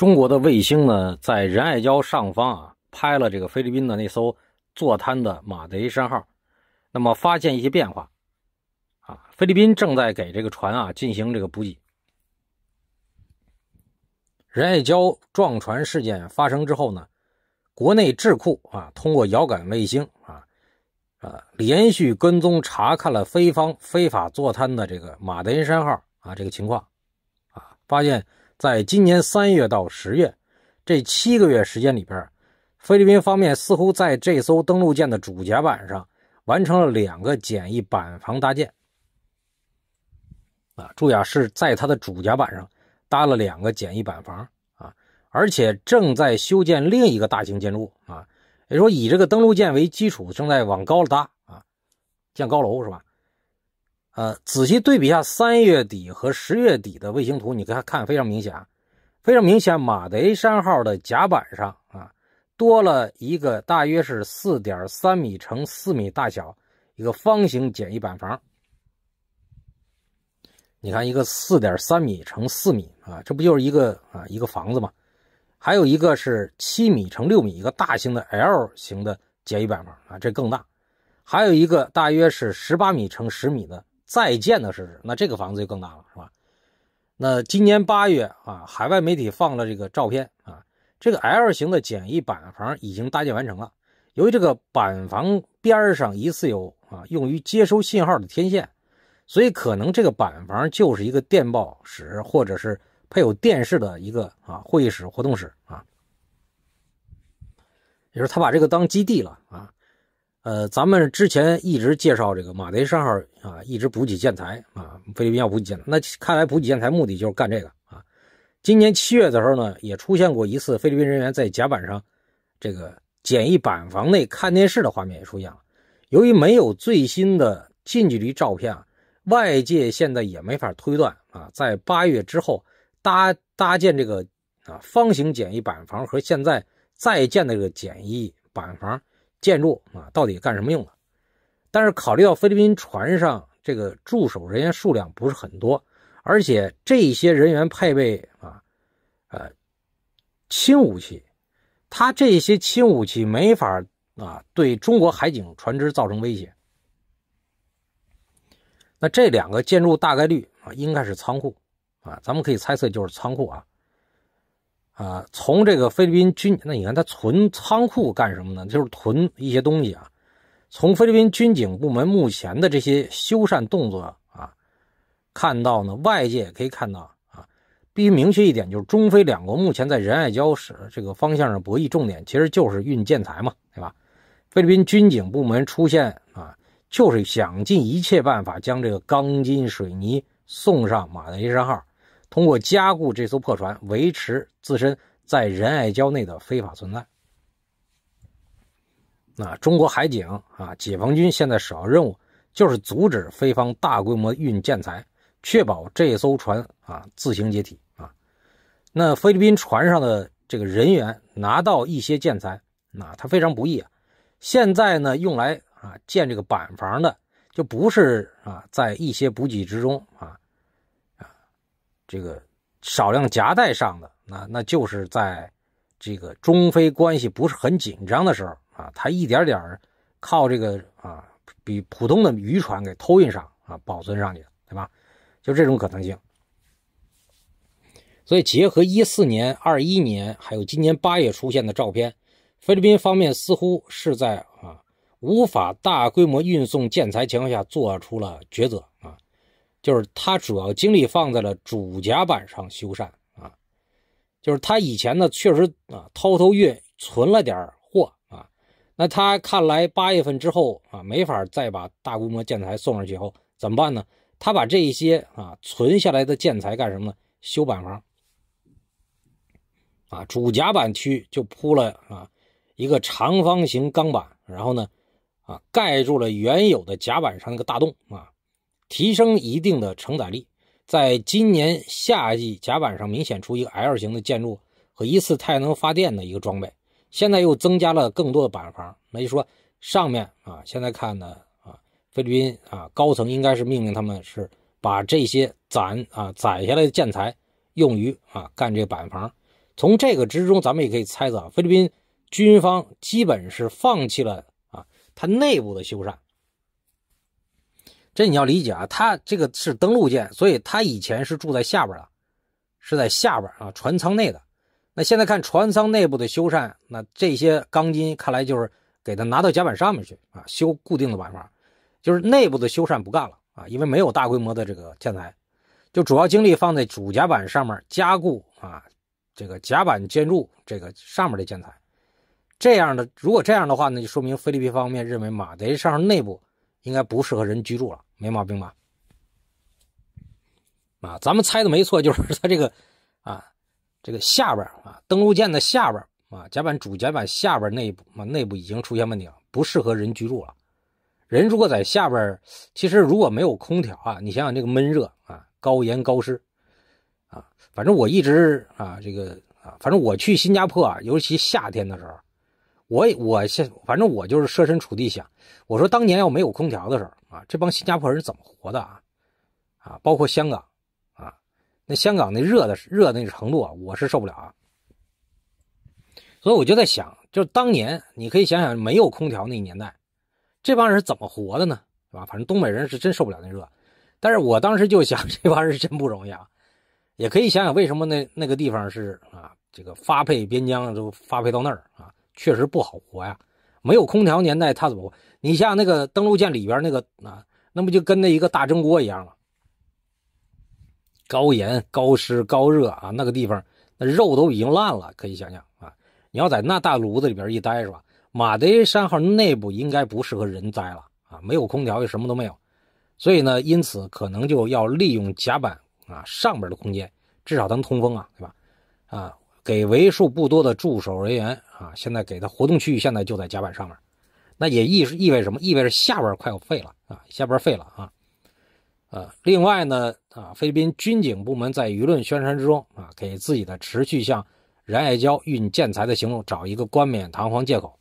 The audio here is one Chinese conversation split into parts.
中国的卫星呢，在仁爱礁上方啊，拍了这个菲律宾的那艘坐滩的马德林山号，那么发现一些变化，啊，菲律宾正在给这个船啊进行这个补给。仁爱礁撞船事件发生之后呢，国内智库啊，通过遥感卫星啊，啊，连续跟踪查看了菲方非法坐滩的这个马德林山号啊这个情况，啊，发现。在今年三月到十月这七个月时间里边，菲律宾方面似乎在这艘登陆舰的主甲板上完成了两个简易板房搭建。啊，注啊是在它的主甲板上搭了两个简易板房啊，而且正在修建另一个大型建筑啊，也就是说以这个登陆舰为基础，正在往高了搭啊，建高楼是吧？呃，仔细对比一下三月底和十月底的卫星图，你看看非常明显啊，非常明显。马德山号的甲板上啊，多了一个大约是四点三米乘四米大小一个方形简易板房。你看一个四点三米乘四米啊，这不就是一个啊一个房子吗？还有一个是七米乘六米一个大型的 L 型的简易板房啊，这更大。还有一个大约是十八米乘十米的。再建的事实，那这个房子就更大了，是吧？那今年八月啊，海外媒体放了这个照片啊，这个 L 型的简易板房已经搭建完成了。由于这个板房边上疑似有啊用于接收信号的天线，所以可能这个板房就是一个电报室，或者是配有电视的一个啊会议室、活动室啊，也就是他把这个当基地了啊。呃，咱们之前一直介绍这个马雷士号啊，一直补给建材啊，菲律宾要补给建材。那看来补给建材目的就是干这个啊。今年七月的时候呢，也出现过一次菲律宾人员在甲板上这个简易板房内看电视的画面也出现了。由于没有最新的近距离照片啊，外界现在也没法推断啊，在八月之后搭搭建这个啊方形简易板房和现在在建的这个简易板房。建筑啊，到底干什么用的？但是考虑到菲律宾船上这个驻守人员数量不是很多，而且这些人员配备啊，呃，轻武器，他这些轻武器没法啊对中国海警船只造成威胁。那这两个建筑大概率啊应该是仓库啊，咱们可以猜测就是仓库啊。啊，从这个菲律宾军，那你看他存仓库干什么呢？就是囤一些东西啊。从菲律宾军警部门目前的这些修缮动作啊，看到呢，外界也可以看到啊。必须明确一点，就是中菲两国目前在仁爱礁石这个方向上博弈重点，其实就是运建材嘛，对吧？菲律宾军警部门出现啊，就是想尽一切办法将这个钢筋水泥送上“马尼拉号”。通过加固这艘破船，维持自身在仁爱礁内的非法存在。那中国海警啊，解放军现在首要任务就是阻止菲方大规模运建材，确保这艘船啊自行解体啊。那菲律宾船上的这个人员拿到一些建材，那他非常不易。啊。现在呢，用来啊建这个板房的，就不是啊在一些补给之中。这个少量夹带上的那，那就是在这个中非关系不是很紧张的时候啊，他一点点靠这个啊，比普通的渔船给偷运上啊，保存上去对吧？就这种可能性。所以结合一四年、二一年，还有今年八月出现的照片，菲律宾方面似乎是在啊无法大规模运送建材情况下做出了抉择。就是他主要精力放在了主甲板上修缮啊，就是他以前呢确实啊偷偷运存了点货啊，那他看来八月份之后啊没法再把大规模建材送上去后怎么办呢？他把这一些啊存下来的建材干什么呢？修板房啊，主甲板区就铺了啊一个长方形钢板，然后呢啊盖住了原有的甲板上那个大洞啊。提升一定的承载力，在今年夏季甲板上明显出一个 L 型的建筑和一次太阳能发电的一个装备。现在又增加了更多的板房，那就说上面啊，现在看呢啊，菲律宾啊高层应该是命令他们是把这些攒啊攒下来的建材用于啊干这个板房。从这个之中，咱们也可以猜测，菲律宾军方基本是放弃了啊它内部的修缮。这你要理解啊，他这个是登陆舰，所以他以前是住在下边的，是在下边啊船舱内的。那现在看船舱内部的修缮，那这些钢筋看来就是给它拿到甲板上面去啊，修固定的板房。就是内部的修缮不干了啊，因为没有大规模的这个建材，就主要精力放在主甲板上面加固啊，这个甲板建筑这个上面的建材。这样的，如果这样的话那就说明菲律宾方面认为马贼上内部。应该不适合人居住了，没毛病吧？啊，咱们猜的没错，就是它这个啊，这个下边啊，登陆舰的下边啊，甲板主甲板下边内部嘛，内部已经出现问题了，不适合人居住了。人如果在下边，其实如果没有空调啊，你想想这个闷热啊，高盐高湿啊，反正我一直啊，这个啊，反正我去新加坡啊，尤其夏天的时候。我也，我现反正我就是设身处地想，我说当年要没有空调的时候啊，这帮新加坡人怎么活的啊？啊，包括香港啊，那香港那热的热那个程度啊，我是受不了啊。所以我就在想，就是当年你可以想想没有空调那年代，这帮人是怎么活的呢？是吧？反正东北人是真受不了那热。但是我当时就想，这帮人是真不容易啊。也可以想想为什么那那个地方是啊，这个发配边疆都发配到那儿啊。确实不好活呀，没有空调，年代他怎么活？你像那个登陆舰里边那个啊，那不就跟那一个大蒸锅一样吗？高盐、高湿、高热啊，那个地方那肉都已经烂了，可以想想啊。你要在那大炉子里边一待是吧？马德山号内部应该不适合人待了啊，没有空调又什么都没有，所以呢，因此可能就要利用甲板啊上面的空间，至少能通风啊，对吧？啊，给为数不多的驻守人员。啊，现在给它活动区域，现在就在甲板上面，那也意意味着什么？意味着下边快要废了啊，下边废了啊。呃，另外呢，啊，菲律宾军警部门在舆论宣传之中啊，给自己的持续向仁爱礁运建材的行动找一个冠冕堂皇借口，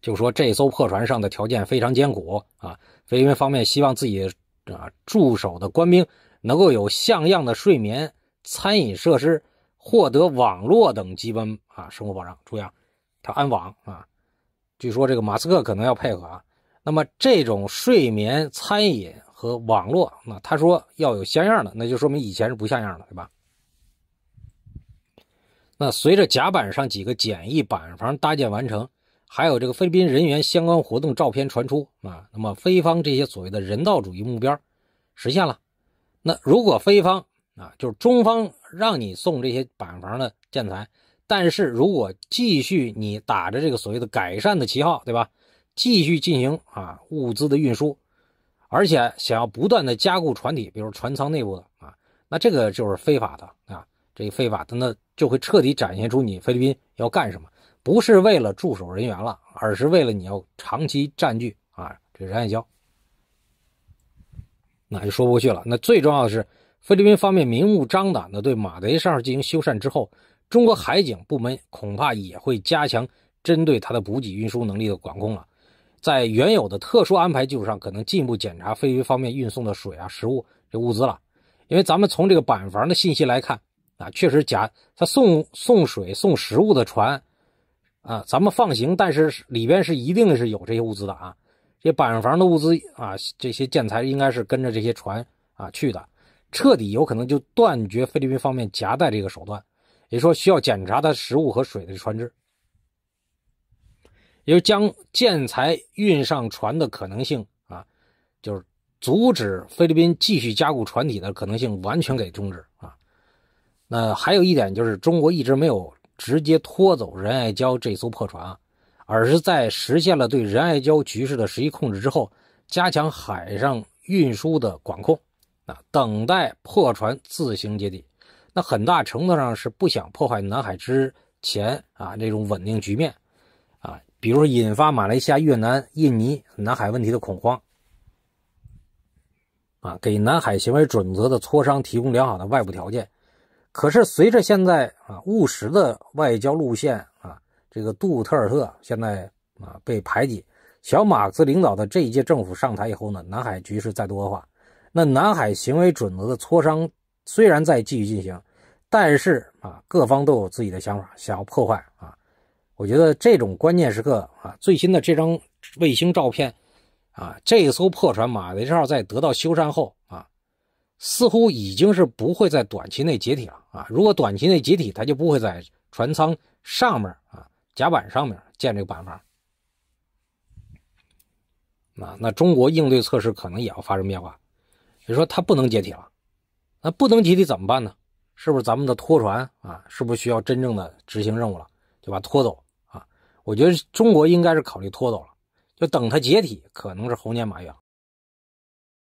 就说这艘破船上的条件非常艰苦啊，菲律宾方面希望自己啊驻守的官兵能够有像样的睡眠、餐饮设施。获得网络等基本啊生活保障，注意，他安网啊。据说这个马斯克可能要配合啊。那么这种睡眠、餐饮和网络，那他说要有像样的，那就说明以前是不像样的，对吧？那随着甲板上几个简易板房搭建完成，还有这个菲律宾人员相关活动照片传出啊，那么菲方这些所谓的人道主义目标实现了。那如果菲方啊，就是中方。让你送这些板房的建材，但是如果继续你打着这个所谓的改善的旗号，对吧？继续进行啊物资的运输，而且想要不断的加固船体，比如船舱内部的啊，那这个就是非法的啊，这个非法的那就会彻底展现出你菲律宾要干什么，不是为了驻守人员了，而是为了你要长期占据啊这仁爱礁，那就说不过去了。那最重要的是。菲律宾方面明目张胆地对马贼上进行修缮之后，中国海警部门恐怕也会加强针对它的补给运输能力的管控了。在原有的特殊安排基础上，可能进一步检查菲律宾方面运送的水啊、食物这物资了。因为咱们从这个板房的信息来看啊，确实假，他送送水送食物的船啊，咱们放行，但是里边是一定是有这些物资的啊。这板房的物资啊，这些建材应该是跟着这些船啊去的。彻底有可能就断绝菲律宾方面夹带这个手段，也说需要检查它食物和水的船只，也就将建材运上船的可能性啊，就是阻止菲律宾继续加固船体的可能性完全给终止啊。那还有一点就是，中国一直没有直接拖走仁爱礁这艘破船啊，而是在实现了对仁爱礁局势的实际控制之后，加强海上运输的管控。等待破船自行接地，那很大程度上是不想破坏南海之前啊那种稳定局面，啊，比如引发马来西亚、越南、印尼南海问题的恐慌，啊，给南海行为准则的磋商提供良好的外部条件。可是随着现在啊务实的外交路线啊，这个杜特尔特现在啊被排挤，小马思领导的这一届政府上台以后呢，南海局势再度恶化。那南海行为准则的磋商虽然在继续进行，但是啊，各方都有自己的想法，想要破坏啊。我觉得这种关键时刻啊，最新的这张卫星照片啊，这艘破船马雷号在得到修缮后啊，似乎已经是不会在短期内解体了啊。如果短期内解体，它就不会在船舱上面啊，甲板上面建这个板房啊。那中国应对测试可能也要发生变化。你说它不能解体了，那不能解体怎么办呢？是不是咱们的拖船啊？是不是需要真正的执行任务了，就把拖走啊？我觉得中国应该是考虑拖走了，就等它解体，可能是猴年马月。